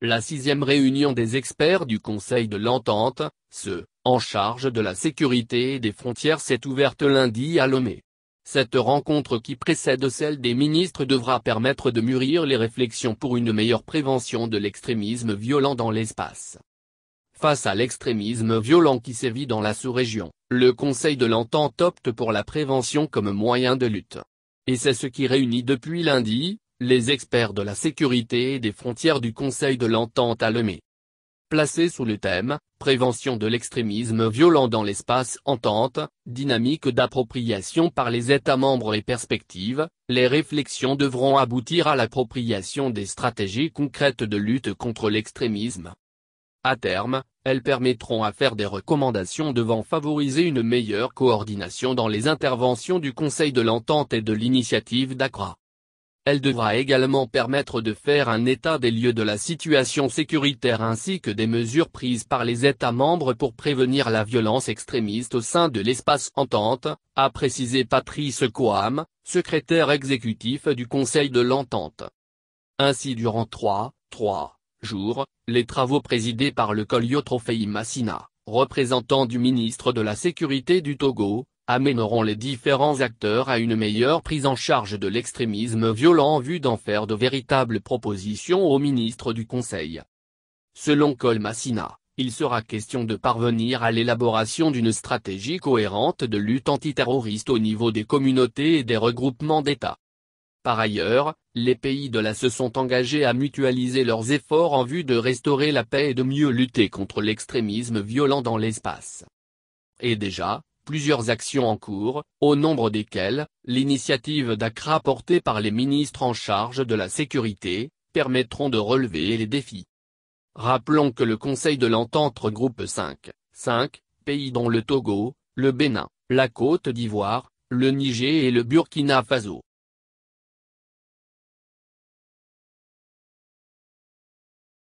La sixième réunion des experts du Conseil de l'Entente, ceux, en charge de la sécurité et des frontières s'est ouverte lundi à Lomé. Cette rencontre qui précède celle des ministres devra permettre de mûrir les réflexions pour une meilleure prévention de l'extrémisme violent dans l'espace. Face à l'extrémisme violent qui sévit dans la sous-région, le Conseil de l'Entente opte pour la prévention comme moyen de lutte. Et c'est ce qui réunit depuis lundi, les experts de la sécurité et des frontières du Conseil de l'Entente à Lemay. Placés sous le thème « Prévention de l'extrémisme violent dans l'espace entente, dynamique d'appropriation par les États membres et perspectives », les réflexions devront aboutir à l'appropriation des stratégies concrètes de lutte contre l'extrémisme. À terme, elles permettront à faire des recommandations devant favoriser une meilleure coordination dans les interventions du Conseil de l'Entente et de l'initiative d'Accra. Elle devra également permettre de faire un état des lieux de la situation sécuritaire ainsi que des mesures prises par les États membres pour prévenir la violence extrémiste au sein de l'espace entente, a précisé Patrice Coam, secrétaire exécutif du Conseil de l'entente. Ainsi durant trois, trois jours, les travaux présidés par le Colio Massina, représentant du ministre de la Sécurité du Togo, amèneront les différents acteurs à une meilleure prise en charge de l'extrémisme violent en vue d'en faire de véritables propositions au ministre du Conseil. Selon Colmassina, il sera question de parvenir à l'élaboration d'une stratégie cohérente de lutte antiterroriste au niveau des communautés et des regroupements d'États. Par ailleurs, les pays de la se sont engagés à mutualiser leurs efforts en vue de restaurer la paix et de mieux lutter contre l'extrémisme violent dans l'espace. Et déjà, plusieurs actions en cours, au nombre desquelles, l'initiative d'Accra portée par les ministres en charge de la sécurité, permettront de relever les défis. Rappelons que le Conseil de l'entente regroupe 5, 5 pays dont le Togo, le Bénin, la Côte d'Ivoire, le Niger et le Burkina Faso.